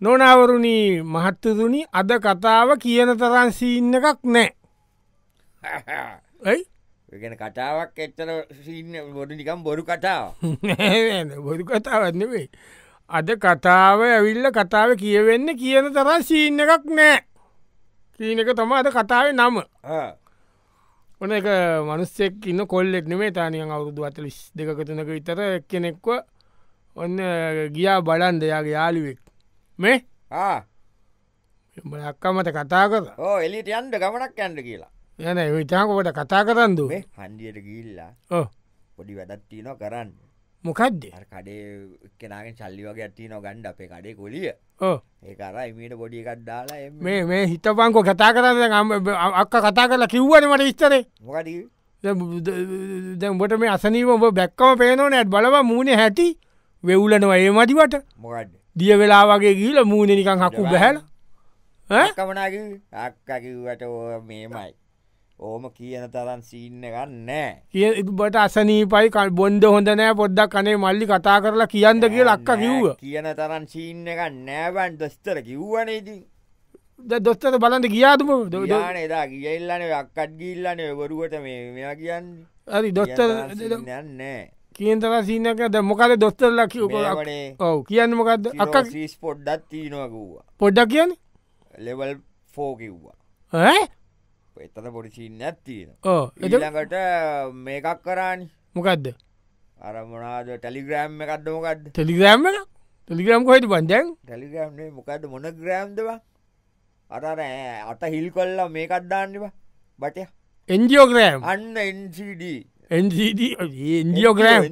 නොනවරුණී මහත්තතුනි අද කතාව කියන තරන් සීන්න එකක් නෑ ඇයි ගෙන කටාවක් එත්තර සීන්න ගොඩ නිකම් බොරු කටාව බොරු කතාවන්නවෙයි අද කතාව ඇවිල්ල කතාව කියවෙන්න කියන තරන් සීන්න එකක් නෑ කියන එක තම අද කතාවේ නම ඕන එක මනුස්සෙක් ඉන්න කොල්ලෙක් නෙමේ තානියන් අවුරුදු අතලිස් දෙකතුනක විතර කෙනෙක්ව ඔන්න ගියා බලන් දෙයාගේ යාලුවෙක් මේ අක්කමට කතා කර ඕ එලිට යන්ට ගමනක් යන්ට කියලා යන විතාකොට කතා කරන්ද හන්දියට ගිල්ලා ඕ පොඩි වැඩත්තිනො කරන්න මොකක්ද කඩේ කෙනගෙන් චල්ලි වගේ ඇත්ති නො ගණ්ඩ අපේ කඩේ කොලිය ඒකර එමීට පොඩි කඩ්ඩාලා මේ මේ හිතපංකෝ කතා කරන්න අක්ක කතා කරලා කිව්වන මට විස්තරේ මොකට දැම්බට මේ අසනීම ඔබ බැක්කම පේනෝ නැත් බලව මූුණේ හැටි වෙව්ලනවා ඒ මදිවට මොකක්ද දිය වෙලා වගේ ගීල මූුණ නිකං හකු බැහැල කමනාග අක්කකිවට ඕ මේමයි ඕම කියන තරන් සිීන්න ගන්නෑ කිය ඉබට අසනීපයි කල් බොන්ඩ හොඳනෑ පොද්දක් කනේ මල්ලි කතා කරලා කියන්ද කිය ලක්ක කිව්ව කියන තරන් සීන්න එක නෑබන් දොස්තර කිව්වනේති දොස්තර බලන්න ගියාතුම දන එදා කියල්ලන අක්කත් ගිල්ලන වරුවට මේ මෙයා කියන්න හරි දොස්තර නෑ කියතර සිීනකද මොකද දොස්තරල ඔව කියන්න මොකක්ද අක් ්‍රීස් පොඩ්ඩත් තිීනකවා පොඩ්ඩක් කියන්න ලෙවල් ෆෝකිව්වා එතන පොඩි සිීන්න ඇත්තින එළඟට මේකක් කරන්න මොකක්ද අරමනාද ටෙලිග්‍රෑම් එකක්ද මොකක්ද ටෙලිග්‍රෑම් ටෙලිග්‍රම් කොහට පන්ජන් ටෙලිග්‍රම් මොකද මොන ග්‍රෑම්දවා අරර අත හිල් කොල්ලා මේකත්දාන්නවා බටය එන්ජෝග්‍රෑම් අන්න එන්සිඩී එන්ජියෝග්‍රම්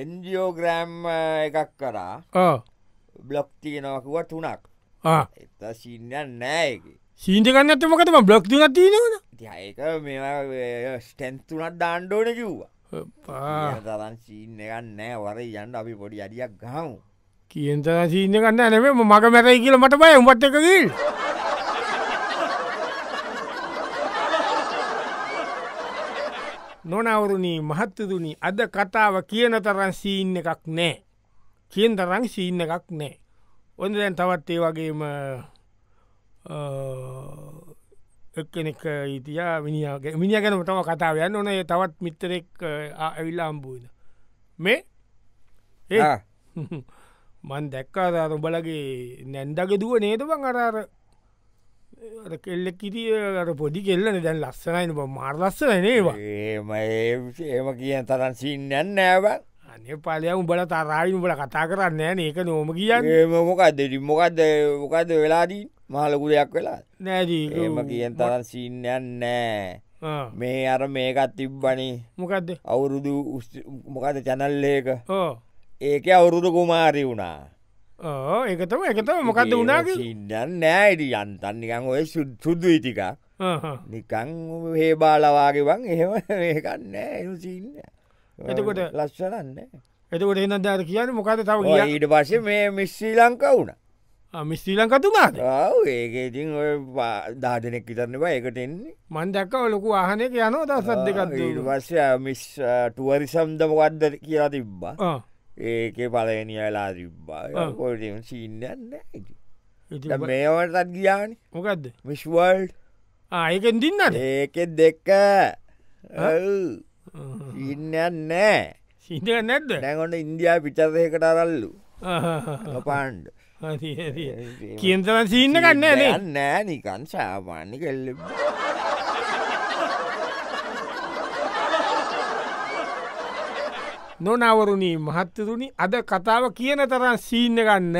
එන්ජියෝග්‍රෑම් oh. uh, එකක් කරා oh. බ්ලොක් තියෙනවකුව තුනක් එත සින්නන් නෑකි සීන්ටකන්න ඇතමකතම බ්ලොක් තුන තියෙනවන ඒක මේ ස්ටැන්තුනත් දාණ්ඩෝන කිව්වා තරන් සීන්න එකන්නෑ වර යන්න අපි පොඩි අඩියක් ගහමු කියන්තර සීන්න කන්න ඇනේ මග මැරයි කියල මට බය උඹත් එකකිල්. නොනවරුණී මහත්තතුනි අද කතාව කියන තරන් සීන්න එකක් නෑ. කියන තරං සීන්න එකක් නෑ. ඔොඳ දැන් තවත් ඒ වගේම එක්කෙනෙක් ඉතියා මිනිියගේ මිනි ගැන තම කතාව යන්න ඕනේ තවත් මිත්තරෙක් ඇවිල්ලා අම්බූන. මේ ඒ මන් දැක්කා උඹලගේ නැන්දගේ දුව නේදවන් අරාර කෙල්ලෙක් කිරියට පොඩි කෙල්ලන දැන් ලස්සනයින මාර් ලස්සනනේවා ඒම ඒම කියන තරන් සින්නන්න ඇව අනේ පලය උඹල තරායි උඹල කතා කරන්න ෑන ඒක නෝම කිය මොකක්ද මොකක්ද මොකක්ද වෙලාදී මහලකු දෙයක් වෙලා නෑදී ඒම කියන තරන් සින්නන්න නෑ මේ අර මේකත් තිබ්බනේ මොකක්ද අවුරුදු මොකද චැනල්ලේක ඒක අවුරුදු කුමාරි වුණා ඕ එකතම එකතම මොකක්ද වුණාගේ ඉන්න නෑඩ යන්තන් නිකන් ඔය සුද්දු ඉතික නිකං හේබාලවාගේ වන් එහෙම ඒකන්න එනුසින්න එතකොට ලස්සරන්න එතකොට එන්න දාර කියන්න මොකද තව ඊට පස මේ මිස්සී ලංකා වුණ මිස්සී ලංකතුමාද ඒකඉතින් ඔය දාදනෙක් ඉතරන්න ඒකටෙන්නේ මන් දැක්කව ලොකු ආහනක යනෝ දසත් දෙකත් ඊට පස්ස මිස් ටුවරිසම්ද මොකක්ද කියලා තිබ්බා ඒක පලනිය වෙලා තිබ්බා කොටම සිීන්නන්න මේවටත් ගියාන මොකක්ද විශ්වල් ආයකෙන් දින්න ඒක දෙක්ක ඉන්නන්න සිට නැද නැගොට ඉන්දයා පිචසයකට අරල්ලු පාන්්ඩ කියන්තවන් සිීන්න කන්න නෑ නිකන් සාමාන්‍ය කෙල්ලෙබ නොනවරුණී මහත්තතුනි අද කතාව කියන තරම් සීන්න ගන්න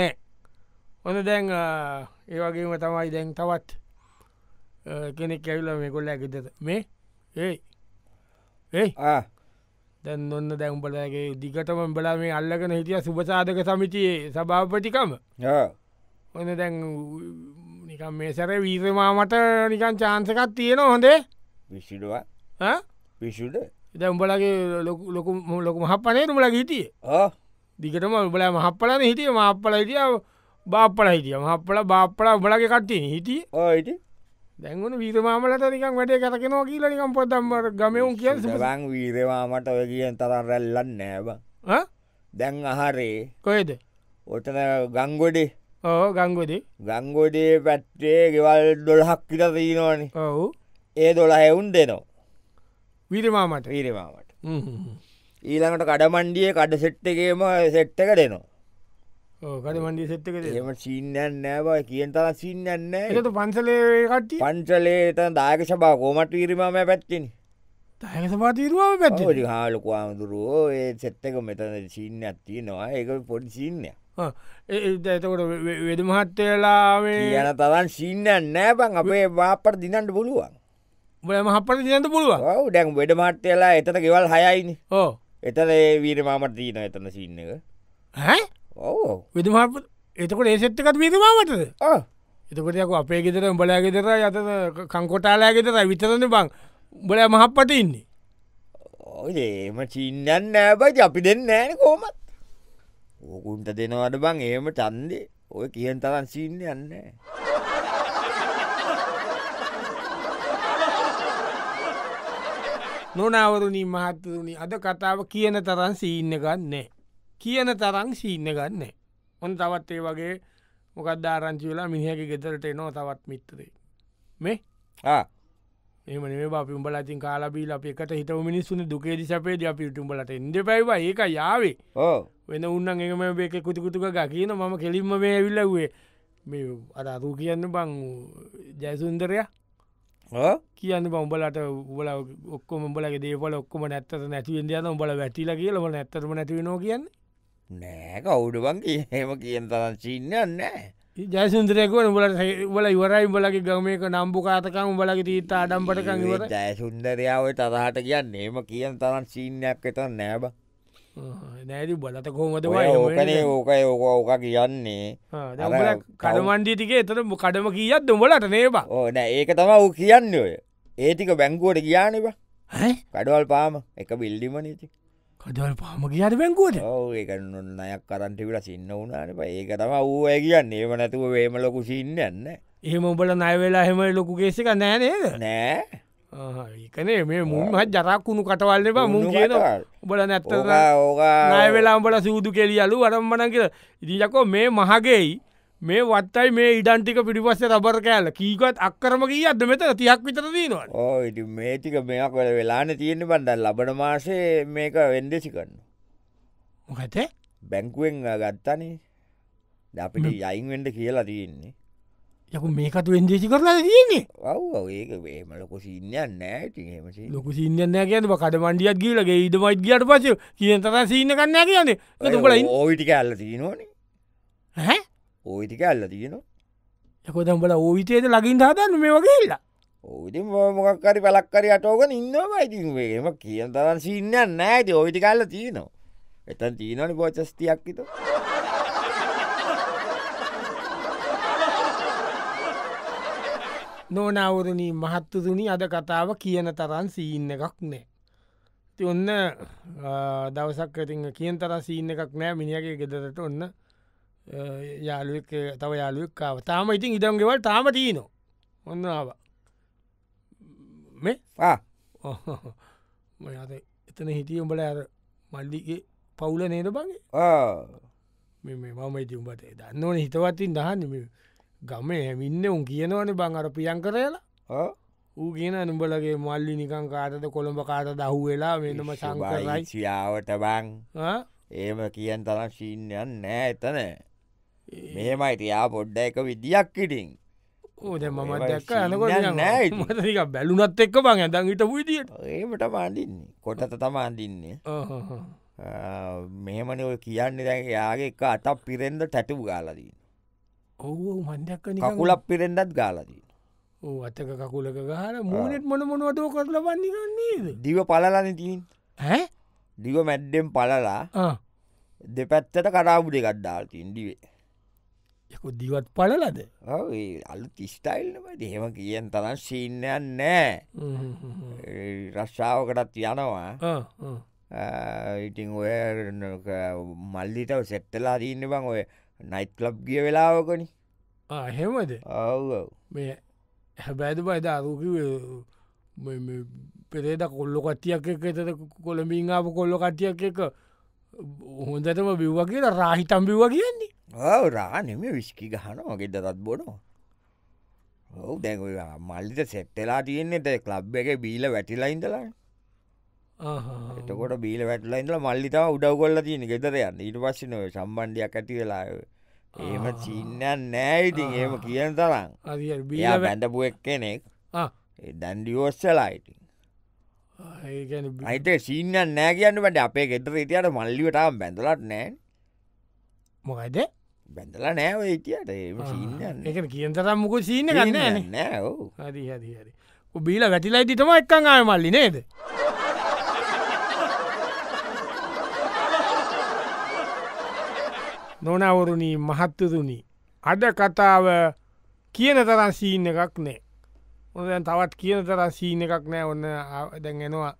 හොඳ දැන් ඒ වගේම තමයි දැන් තවත් කෙනෙක් කැවිල මේ කොල්ල ඇකිතද මේ ඒ ඒ දැන් ඔන්න දැම්බලගේ දිගටම බලා මේ අල්ලගෙන හිටිය සුපසාධක සමිතියේ සභාපටිකම ඔන්න දැන් නිකම් මේ සැර වීර්මාමට නිකන් චාන්සකත් තියෙන හොඳේ විසිඩුව විසුඩ ඉද උඹලගේ ලොකු ලොකු මහපනේ තුමල හිටිය දිකටම උබල මහපලන හිටිය මහපල හිටිය බාප්පල හිටිය මහපල බාප්පල උබලගේ කට්ටේ හිටිය ඕයිට දැන්ගුණ වීරමාමලට නිකන් වැඩේ කරකෙනවා කියලනිකම් පොතම්බර ගමයවුන් කිය බං වීරවාමට ඔය කියෙන් තරන් රැල්ලන්න නෑබ දැන් අහරේ කොයද ඔටන ගංගොඩේ ඕ ගංගොඩේ ගංගොඩේ පැත්තේ ගෙවල් දොළහක් කිට දීනවානේ ඔවු ඒ දොළ හැවුන් දෙනවා වීරමාමට වීරමාමට ඊළඟට කඩමණ්ඩිය කඩ සෙට්ටගේම සෙට්ට කඩනවා ඕකට මන්ඩි සෙට්ක එම සිීන්නන් නෑබයි කියෙන් තලා සිීන්නන්න එකතු පන්සලේට පංචලේට දායක සබා කෝමට වීරමාමය පැත්තිනි තහසමාතීරවා පැත් හාලොකවාමුදුරුවෝ ඒ සෙත්තක මෙතන සිීන්න ඇත්තිනවා ඒක පොඩි සිීන්නය එතකොට වෙද මහත්තේලා යන තරන් සිීන්න නෑපන් අපේ බාපට දිනන්ට පුළුවන් මහපට දිනට පුළුව ඩැන් වැඩ මට්ටයලා එතන ගෙවල් හයයින ඕ එතන වීර මාමට දීන එතන සින්න එක හැ ඕ විදුමහප එතකොට ඒසෙත්තකත් වීදමාමටද එතකොටයක අපේ ගෙතර උඹලා ගෙතර යත කංකොටාලා ගෙතර විතරන බං උඹල මහප්පට ඉන්නේ ඕඒම චින්නන්න නෑබයි අපි දෙන්න ෑන කෝමත් ඕකුන්ට දෙනවට බං ඒම චන්දේ ඔය කියන් තරන් සිීන්න යන්නේ. නොනවරුණී මහත්තරුණි අද කතාව කියන තරන් සීන්න ගන්නේ. කියන තරං සීන්න ගන්නේ. ඔොන් තවත් ඒ වගේ මොකද ආරංචිවෙලා මිහක ගෙදරට එනවා තවත් මිත්තරේ. මේ එම අපි උඹලතින් කාලබීල අප එකට හිටව මිනිස්සුන දුකේදි සපේද අපි ටුම්බලට ඉද පැයිවා ඒක යාවේ වෙන උන්න එම බේක කුතිකුතුක කියන මම කෙලින්ම මේ ඇවිල්ලවේ මේ අරරු කියන්න බං ජයසුන්දරයා කියන්න බම්බලට උබල ඔක්කොම උඹලගේ දේවල ඔක්කොම නැත්තත නැතිවෙන් යන උඹල වැටිල කියලම නැත්තරම නැතිවෙනවා කියන්න නෑ කවුඩුවන්ගේ හෙම කියන තරන් චින්නන්න ජයසුන්දරයකුව උඹලට උබල ඉවරයි උඹලගේ ගමයක නම්බු කාතකම් උඹලගේ තීත අඩම්පටකං ජයසුන්දරයාව තරහට කියන්න ඒම කියන තරන් චීනයක් එතර නෑබා නෑති බලත කොහොමද ඕකන ඕකයි ඕක ඕක කියන්නේ කඩමන්ඩිටිගේ එතට කඩම කියත් දුඹලට නේබා ඕන ඒක තම ඌ කියන්න ඔය ඒතික බැංකුවට කියානවා කඩවල් පාම එක බිල්ඩිම නීති කඩවල් පාම කියට බැංකුවට ඒක නොන්නයක් කරන්ටිවිට සින්න වුණට ඒක තම ඌ ඇ කියන්න ඒම නැතුව වේම ලොකු සින්නන්න එහෙම උඹල නයවෙලා හෙම ලොකු ගේසික නෑනේද නෑ එකන මේ මුන්හ ජරක්කුණු කටවල් එබ මුන් කියන උබල නැත්ත නය වෙලාම්බල සූදු කෙලියලු අරම්බනක ඉදිජකෝ මේ මහගේයි මේ වත්තයි මේ ඉඩන්ටික පිටිපස්ස රබර කෑල්ල කීකත් අක්කරමගේ අද මෙත තියක් විතර දීනවා ඕ මේටික මෙයක් වල වෙලාන තියෙන බන්ඩල් ලබන මාසේ මේක වෙන්දෙසි කන්න මොකතේ බැංකුවෙන් ගත්තනේ අපිට යයින් වෙන්ඩ කියලා තියෙන්නේ යකු මේකතු වෙන්දේසි කරලා තියන්නේ ඔව ඒක වේම ලොකු සිීන්නයන් නෑ තිහෙම ලොකු සිීන්නය කියනම කට මණ්ඩියත් කියලගේ ඉඩමයිත් ගියට පස කියන තර සිීන්න කන්න කියන්නේ තුකට ඕවිටික ඇල්ල තියෙනවාන හැ ඕවිටික ඇල්ල තියෙනවා යකොතම්බල ඕවිතයට ලගින් හදන්න මේ වගේල්ලා ඕති මොකක්කරි පලක්කරි අටෝකන ඉන්නවා ඉතින්ේම කියන තරන් සිීන්නයන් නෑති ඕවිටි කල්ල තියනවා එතන් තිීනනි පෝචස්තියක්කිත නෝනවරණී මහත්තුතුනි අද කතාව කියන තරන් සීන්න එකක් නෑ. ති ඔන්න දවසක් ඇති කියන තර සීන්න එකක් නෑ මිනිියගේ ගෙදරට ඔන්න යාලුවක් තව යාලුවක්කාව තාම ඉතින් ඉදන්ගෙවල් තාම තියනවා ඔන්න ආව මේ මයාත එතන හිටිය උඹල ඇර මල්ලිගේ පවුල නේද බගේ මම ඉති උඹට දන්නවන හිතවත්තින් දහන්නම ගම ඇමින්න උන් කියනවන බං අර පියන් කරලා ඌ කියන නුඹලගේ මල්ලි නිකං කාටද කොළඹ කාට දහු වෙලා වෙනම සංකරයි සියාවට බං ඒම කියන් තරම් ශීන්යන් නෑ එතන මෙහෙමයි තියා පොඩ්ඩ එක විදිියක් කිටින් ඕද මම දැක්ක නෑ බැලුනත් එක්ක බං ඇදන් හිට පුදිට ඒමට මාඩින්නේ කොටත තම අඳින්නේ මෙහෙමන ඔය කියන්නේ දැ යාගේ එක අතක් පිරෙන්ද ටැටු ගාලදී ඔහු මන්දක් කකුලක් පිරෙන්ඩත් ගාලදී අතක කකුලක ගහල මූනෙත් මොන මොනවටෝ කරල බන්නන්නේ දිව පලලන තින් හැ දිව මැඩ්ඩෙන් පලලා දෙපැත්තට කරාබු දෙකත් දාල්ති ඉන්ඩිවේ යකු දිවත් පලලද අලු තිස්ටයිල්ම දෙහෙම කියෙන් තරන් සිීන්නයන් නෑ රශ්ාවකටත් යනවා ඉතිං ඔය මල්ලිතව සෙට්ටලා දීන්න බං ඔය නයිට් ලබ් ගිය වෙලාවකනි හෙමද මේ හැබැද බයිද අරුක පෙරේද කොල්ලො කට්ටියක් එක එතට කොළඹින් ආපු කොල්ලො කට්ටියක් එක හොඳටම බිව්ව කියලා රාහිතම් බිව්ව කියන්නේ රානෙම විස්කි ගහන මගේ දරත් බොනවා ඔව දැ මල්ලිත සෙට්ටලා තියෙන්නේ ද ලබ් එක බීල වැටිලයින්දලා එතකොට බීල වැටලා ඉඳලා මල්ලි තම උඩව් කොල්ල තියෙන ගෙදර යන්න ඊට පස්සේ නොය සම්බන්ධයක් ඇති වෙලා එහෙම චින්නන් නෑ ඉතින් එහෙම කියන තරම් එයා බැඳපු එක් කෙනෙක් දැන්ඩිවෝස්සලා ඉතින් අයිත සිීන්නන් නෑ කියන්න වැට අපේ ගෙදර ඉතියට මල්ලිවටම බැඳලත් නෑ මොකයිද බැඳලා නෑ ඔය ඉතියට ඒම සිීන්න එක කියන තරම් මුකු සීන්න ගන්න නෑ හරි හරි හරි බීල වැටිලයි ටිටම එක්කං ආය මල්ලි නේද නොනවරුණී මහත්තතුනි අද කතාව කියන තරන් සීන එකක් නෑ ඔොදැන් තවත් කියන තරන් සීන එකක් නෑ ඔන්න දැන් එනවා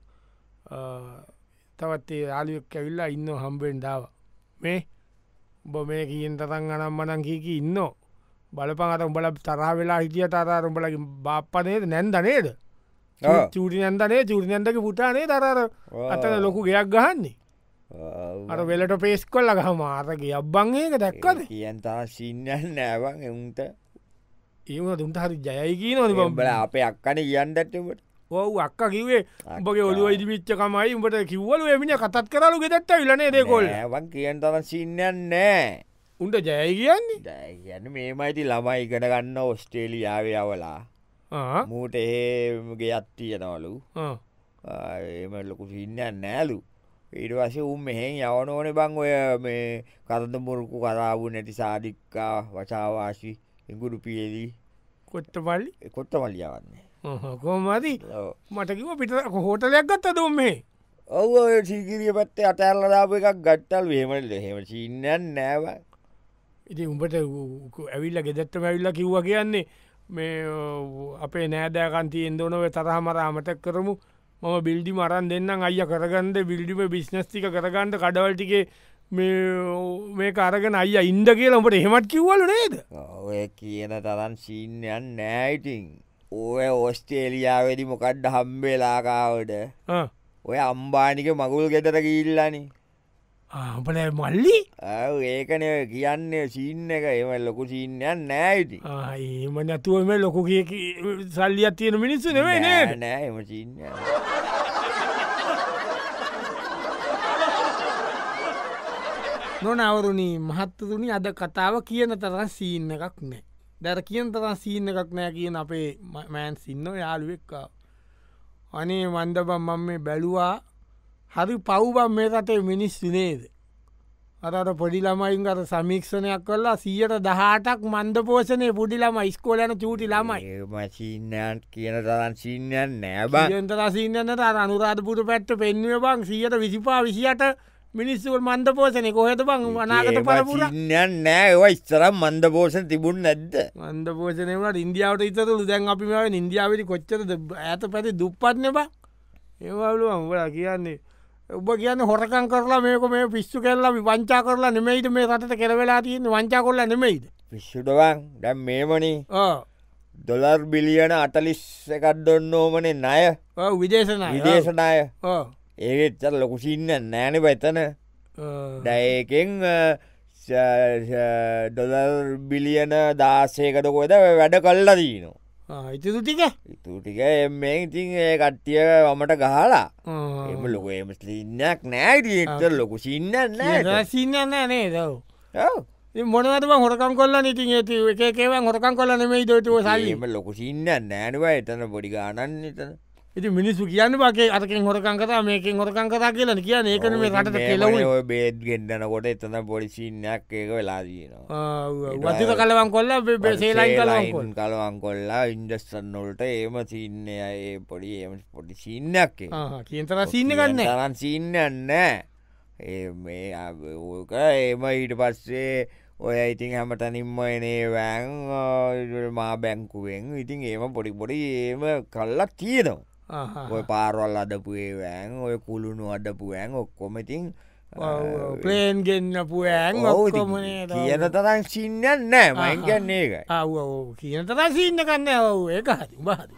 තවත් ආලියක් ඇවිල්ලා ඉන්න හම්බෙන් දාව මේ බො මේ කියෙන් තරන් අනම්මනන් කියකි ඉන්න බලපන් අත උඹල තරහ වෙලා හිටිය තාර උඹල බාප්පනේද නැන්ද නේද චූටි නැන්දනේ චූටි නැන්දක පුටානේ තරර අතන ලොකු ගයක් ගහන්නේ අර වෙලට පේස් කොල්ල ගහ මාරක අබ්බංඒක දැක්කද කියන්තා සින්නන්න නෑවන් එවුන්ට ඒවන දුන්ට හරි ජයයි කියන බල අපේ අක්කන කියන්නටට ඔව් අක්ක කිවේ උඹගේ ඔලුව ඉදිවිච්ච කමයි උඹට කිව්වල එමින කතත් කරලු ගෙදත්ට විලනේ දෙකොල් වන් කියන් තම සින්නන්න නෑ උන්ට ජය කියන්නේ යන්න මේමයිති ළමයි ඉගෙන ගන්න ඔස්ට්‍රේලියාවේ අවලා මූට ඒගේ අත්තියනවලු එම ලොකු සින්නන්න නෑලු ඊට පස්සේ උන් මෙහෙන් යවන ඕනේ බං ඔය මේ කරද මුරුකු කරාවු නැති සාධික්කා වචාවාශි ඉඟුරු පියේදී කොට්ට පල්ලි කොට්ට මල්ලි යවන්නේ කෝමදී මටකිව පිට හෝටලයක් ගත්ත දුම්මේ ඔව සීකිරිය පත්තේ අතැල්ලදාප එකක් ගට්ටල් වේමට දෙහෙම චින්නන් නෑව ඉති උඹට ඇවිල්ල ගෙදැත්ත ඇවිල්ල කිව්ව කියන්නේ මේ අපේ නෑදෑකන්තියෙන් දොනව තරහ මර අමටක් කරමු මම බිල්ඩි මරන් දෙන්නම් අය කරගන්ද බිල්ඩිම බිස්්නස්තික කරගන්නට කඩවල්ටිකේ මේ කරගෙන අය ඉන්ඩ කියලා ඔට එහෙමත් කිව්වල නේද ඔය කියන තරන් සීන්යන් නෑයිටිං ඕය ඔස්ටේලියාවෙදි මොකඩ්ඩ හම්බේලාකාවට ඔය අම්බානික මගුල් ගෙතර කිල්ලනි උඹල මල්ලි ඒකන කියන්න සීන්න එක එම ලොකු සීන්නයන් නෑයිති ඒම නැතුවම ලොකු කිය සල්ලියත් තියෙන මිනිස්සු නෙවේ නෑ නෑ එම සිීන්න නොනවරුණී මහත්තතුනි අද කතාව කියන තරම් සීන්න එකක් නෑ දැර කියන තරම් සීන්න එකක් නෑ කියන අපේ මෑන් සින්න යාළුවෙක්කා අනේ වන්දබම් මම මේ බැලුවා හරි පව්බන් මේ රටේ මිනිස්සු නේද අරට පොඩි ළමයින් අර සමීක්ෂණයක් කරලා සියයට දහටක් මන්ද පෝෂණය පුඩි ළම ස්කෝලන චූටි ළමයි මසිීන්යන් කියන තරන් සිීන්යන් නෑබන්තර සිීන්නට අනුරාධපුර පැට්ට පෙන්ව බං සියයට විසිපා විසියට මිනිස්සුවල් මන්ද පෝසනය කොහෙද බං වනාගත පරපුරයන් නෑ ඒවා ඉස්තරම් මන්ද පෝෂණ තිබුණ නැද්ද මන්ද පෝෂණයවට ඉන්දියාවට ඉතතුළු දැන් අපි මෙ ඉන්දියාවට කොච්චරද ඇත පැති දුප්පත්න බා ඒවලුවන් වලා කියන්නේ ඔබ කියන්න හොරකං කරලා මේක මේ පිස්සු කෙල්ලා වංචා කරලා නෙමෙයිද මේ රට කෙරවෙලා තියන්න වංචා කොල්ල නෙමෙයිද පිස්සුටවන් දැම් මේමනී දොලර් බිලියන අටලිස් එකක් දොන්න ඕමනේ නය විදේශන විදේශනාය ඒත් ලොකුසින්න නෑන පැතන දැයකෙන් ඩොලර් බිලියන දාසේකටකොද වැඩ කල්ලා දීනවා ඉතිතු ටික ඉතුටික එමෙන් ඉතින් කට්ටිය වමට ගහලා එම ලොකම සින්නක් නෑට ලොකු සින්නන්න සින්නන්න නේ දව මොනවතම හොරකම් කොල්ලා ඉතින් ඇති එකකේව හොරකම් කොල්ලනෙම දොතුව සල්ලීම ලොකු සින්න නෑනවා එතන පොඩි ගානන්න එතන ඉති මිනිස්සු කියන්න වගේ අරකින් හොරකං කතා මේකින් හොරකං කතා කියලන කිය ඒකන මේ රට කෙලව බේද් ගෙන්ඩනකොට එතන පොඩිසින්නයක් ඒක වෙලාදීනවා වතික කලවන් කොල්ල බේසේලයි කලයින් කලවන් කොල්ලා ඉන්ඩස්ටන් නොලට ඒම සින්නය ඒ පොඩි ඒම පොඩි සින්නයක් කියතර සින්න ගන්න රන් සින්නන්න ඒ මේ ඕක ඒම ඊට පස්සේ ඔය ඉතින් හැමටනින්ම එනේ වෑන් මා බැංකුවෙන් ඉතින් ඒම පොඩිපොඩි ඒම කල්ලා තියෙනවා ඔය පාරවල් අඩපුේ වෑන් ඔය කුළුණු අඩපු ඇන් ඔක්කොමතින් පලේන් ගෙන්න්නපු ඇන් ඔවුමනේ කියන තරම් සින්නන්න නෑ මයිගන්නේ එක අව් කියන තරම් සින්න කන්න ඔව එක හරි බාද.